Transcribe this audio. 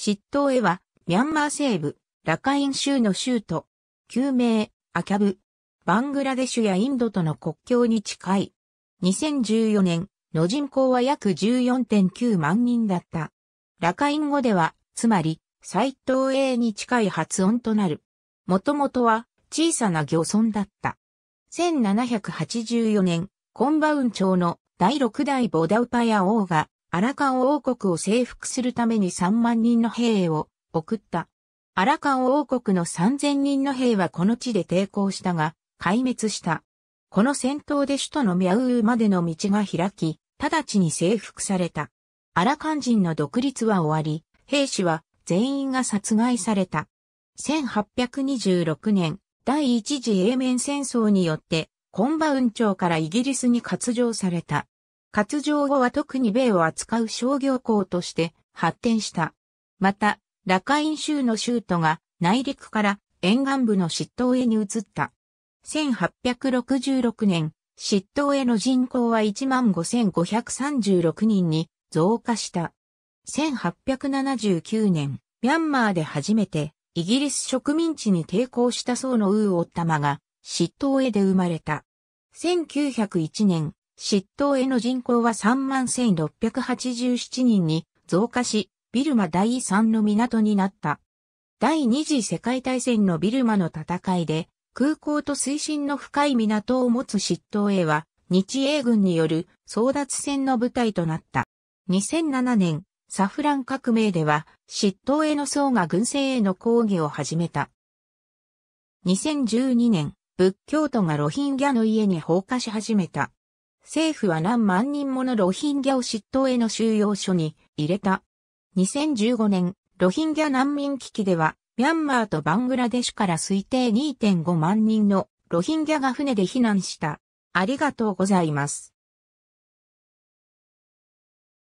執刀へは、ミャンマー西部、ラカイン州の州都、旧名、アキャブ、バングラデシュやインドとの国境に近い。2014年の人口は約14.9万人だった。ラカイン語では、つまり、斎藤英に近い発音となる。もともとは、小さな漁村だった。1784年、コンバウン朝の第6代ボダウパヤ王がアラカン王国を征服するために3万人の兵を送った。アラカン王国の3000人の兵はこの地で抵抗したが、壊滅した。この戦闘で首都のミャウーまでの道が開き、直ちに征服された。アラカン人の独立は終わり、兵士は全員が殺害された。1826年、第一次英面戦争によって、コンバウン朝からイギリスに割譲された。割譲後は特に米を扱う商業港として発展した。また、ラカイン州の州都が内陸から沿岸部の執刀へに移った。1866年、執刀への人口は15,536人に増加した。1879年、ミャンマーで初めてイギリス植民地に抵抗した層のウーオッタマが執刀へで生まれた。1901年、執刀への人口は31,687人に増加し、ビルマ第3の港になった。第二次世界大戦のビルマの戦いで、空港と水深の深い港を持つ執刀へは、日英軍による争奪戦の舞台となった。2007年、サフラン革命では、執刀への層が軍政への抗議を始めた。2012年、仏教徒がロヒンギャの家に放火し始めた。政府は何万人ものロヒンギャを執刀への収容所に入れた。2015年、ロヒンギャ難民危機では、ミャンマーとバングラデシュから推定2.5万人のロヒンギャが船で避難した。ありがとうございます。